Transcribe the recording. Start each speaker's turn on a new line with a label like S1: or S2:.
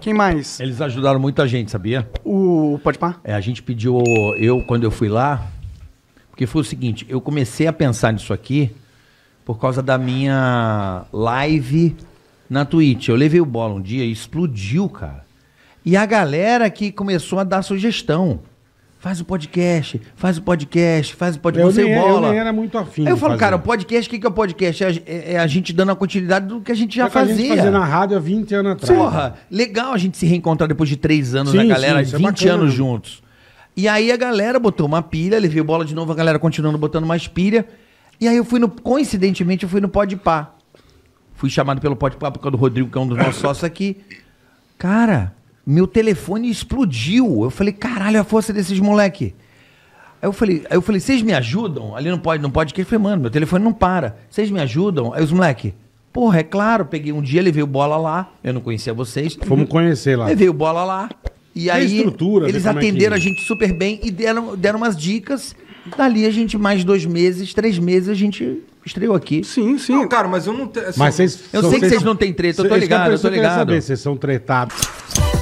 S1: Quem mais? Eles ajudaram muita gente, sabia? O Pode Pá? É, a gente pediu, eu, quando eu fui lá, porque foi o seguinte, eu comecei a pensar nisso aqui por causa da minha live na Twitch. Eu levei o bola um dia e explodiu, cara. E a galera que começou a dar sugestão. Faz o podcast, faz o podcast, faz o podcast. Eu você nem, bola. Eu nem era muito afim. Aí eu falo, fazer. cara, o podcast, o que, que é o podcast? É, é, é, a gente dando a continuidade do que a gente já é fazia. A gente fazia na rádio há 20 anos atrás. Porra, legal a gente se reencontrar depois de três anos sim, galera, sim, 20 é anos juntos. E aí a galera botou uma pilha, levei bola de novo, a galera continuando botando mais pilha. E aí eu fui no. Coincidentemente, eu fui no Podpah. Fui chamado pelo Podpah por causa do Rodrigo, que é um dos nossos sócios aqui. Cara, meu telefone explodiu. Eu falei, caralho, a força desses moleque. Aí eu falei, aí eu falei, vocês me ajudam? Ali não pode, não pode que. mano, meu telefone não para. Vocês me ajudam? Aí os moleque, porra, é claro, peguei um dia, levei o bola lá. Eu não conhecia vocês. Fomos conhecer lá. Levei o bola lá. E Tem aí eles atenderam é que... a é. gente super bem e deram, deram umas dicas. Dali a gente, mais dois meses, três meses, a gente estreou aqui. Sim, sim. Não, cara, mas eu não... Mas vocês... Assim, eu sei que vocês não têm treta, eu tô ligado, eu tô ligado. saber, vocês são tretados.